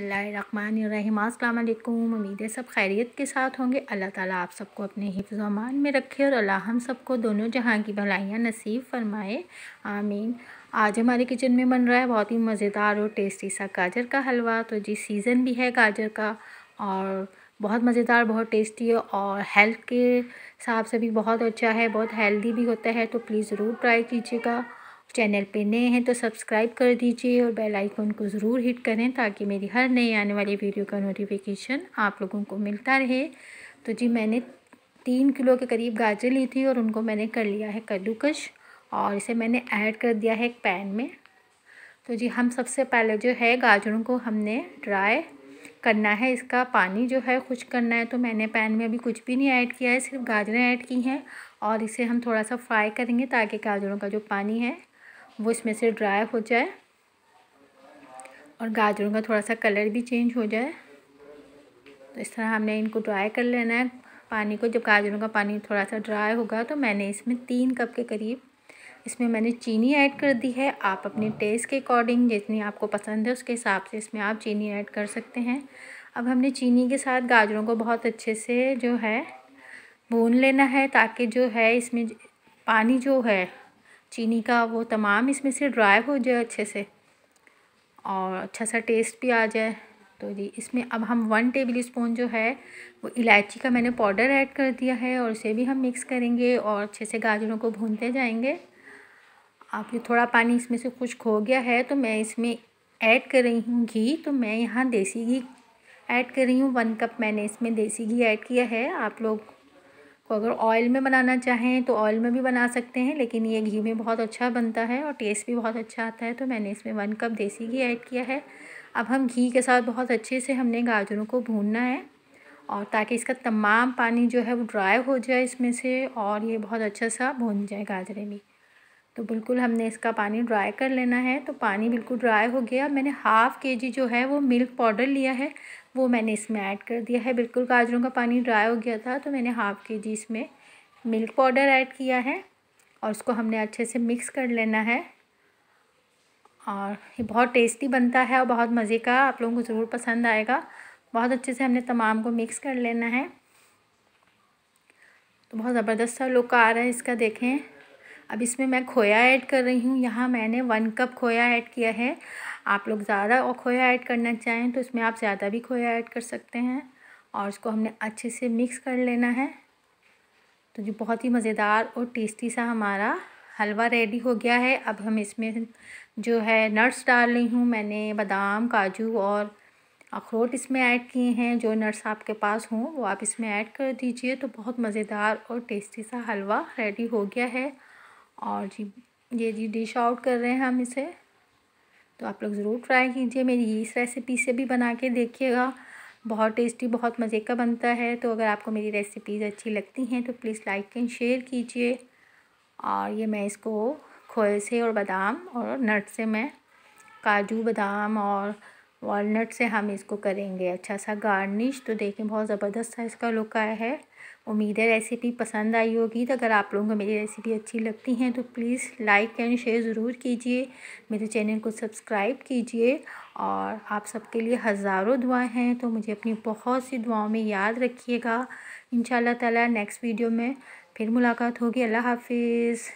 बसमीम अल्लाम उम्मीद है सब खैरियत के साथ होंगे अल्लाह ताला आप सबको अपने हिफ्ज़ अमान में रखे और अल्लाह हम सबको दोनों जहाँ की भलाइयाँ नसीब फरमाए आमीन आज हमारे किचन में बन रहा है बहुत ही मज़ेदार और टेस्टी सा गाजर का हलवा तो जी सीज़न भी है गाजर का और बहुत मज़ेदार बहुत टेस्टी है और हेल्थ के हिसाब से भी बहुत अच्छा है बहुत हेल्दी भी होता है तो प्लीज़ ज़रूर ट्राई कीजिएगा चैनल पे नए हैं तो सब्सक्राइब कर दीजिए और बेल आइकन को ज़रूर हिट करें ताकि मेरी हर नई आने वाली वीडियो का नोटिफिकेशन आप लोगों को मिलता रहे तो जी मैंने तीन किलो के करीब गाजर ली थी और उनको मैंने कर लिया है कद्दूकश और इसे मैंने ऐड कर दिया है एक पैन में तो जी हम सबसे पहले जो है गाजरों को हमने ड्राई करना है इसका पानी जो है खुश करना है तो मैंने पैन में अभी कुछ भी नहीं ऐड किया है सिर्फ गाजरें ऐड की हैं और इसे हम थोड़ा सा फ्राई करेंगे ताकि गाजरों का जो पानी है वो इसमें से ड्राई हो जाए और गाजरों का थोड़ा सा कलर भी चेंज हो जाए तो इस तरह हमने इनको ड्राई कर लेना है पानी को जब गाजरों का पानी थोड़ा सा ड्राई होगा तो मैंने इसमें तीन कप के करीब इसमें मैंने चीनी ऐड कर दी है आप अपने टेस्ट के अकॉर्डिंग जितनी आपको पसंद है उसके हिसाब से इसमें आप चीनी ऐड कर सकते हैं अब हमने चीनी के साथ गाजरों को बहुत अच्छे से जो है भून लेना है ताकि जो है इसमें पानी जो है चीनी का वो तमाम इसमें से ड्राई हो जाए अच्छे से और अच्छा सा टेस्ट भी आ जाए तो जी इसमें अब हम वन टेबल स्पून जो है वो इलायची का मैंने पाउडर ऐड कर दिया है और उसे भी हम मिक्स करेंगे और अच्छे से गाजरों को भूनते जाएंगे आप ये थोड़ा पानी इसमें से कुछ हो गया है तो मैं इसमें ऐड कर रही हूँ घी तो मैं यहाँ देसी घी ऐड कर रही हूँ वन कप मैंने इसमें देसी घी ऐड किया है आप लोग तो अगर ऑयल में बनाना चाहें तो ऑयल में भी बना सकते हैं लेकिन ये घी में बहुत अच्छा बनता है और टेस्ट भी बहुत अच्छा आता है तो मैंने इसमें वन कप देसी घी ऐड किया है अब हम घी के साथ बहुत अच्छे से हमने गाजरों को भूनना है और ताकि इसका तमाम पानी जो है वो ड्राई हो जाए इसमें से और ये बहुत अच्छा सा भून जाए गाजरे भी तो बिल्कुल हमने इसका पानी ड्राई कर लेना है तो पानी बिल्कुल ड्राई हो गया मैंने हाफ़ के जी जो है वो मिल्क पाउडर लिया है वो मैंने इसमें ऐड कर दिया है बिल्कुल गाजरों का पानी ड्राई हो गया था तो मैंने हाफ़ के जी इसमें मिल्क पाउडर ऐड किया है और उसको हमने अच्छे से मिक्स कर लेना है और ये बहुत टेस्टी बनता है और बहुत मज़े का आप लोगों को ज़रूर पसंद आएगा बहुत अच्छे से हमने तमाम को मिक्स कर लेना है तो बहुत ज़बरदस्त सा लुक आ रहा है इसका देखें अब इसमें मैं खोया ऐड कर रही हूँ यहाँ मैंने वन कप खोया ऐड किया है आप लोग ज़्यादा और खोया ऐड करना चाहें तो इसमें आप ज़्यादा भी खोया ऐड कर सकते हैं और इसको हमने अच्छे से मिक्स कर लेना है तो जो बहुत ही मज़ेदार और टेस्टी सा हमारा हलवा रेडी हो गया है अब हम इसमें जो है नट्स डाल रही हूँ मैंने बादाम काजू और अखरोट इसमें ऐड किए हैं जो नट्स आपके पास हों वो आप इसमें ऐड कर दीजिए तो बहुत मज़ेदार और टेस्टी सा हलवा रेडी हो गया है और जी ये जी डिश आउट कर रहे हैं हम इसे तो आप लोग ज़रूर ट्राई कीजिए मेरी इस रेसिपी से भी बना के देखिएगा बहुत टेस्टी बहुत मज़े का बनता है तो अगर आपको मेरी रेसिपीज़ अच्छी लगती हैं तो प्लीज़ लाइक एंड शेयर कीजिए और ये मैं इसको खोए से और बादाम और नट से मैं काजू बादाम और वॉलट से हम इसको करेंगे अच्छा सा गार्निश तो देखें बहुत ज़बरदस्त सा इसका लुक आया है उम्मीद है रेसिपी पसंद आई होगी तो अगर आप लोगों को मेरी रेसिपी अच्छी लगती है तो प्लीज़ लाइक एंड शेयर ज़रूर कीजिए मेरे चैनल को सब्सक्राइब कीजिए और आप सबके लिए हज़ारों दुआएं हैं तो मुझे अपनी बहुत सी दुआओं में याद रखिएगा इन ताला नेक्स्ट वीडियो में फिर मुलाकात होगी अल्लाह हाफिज़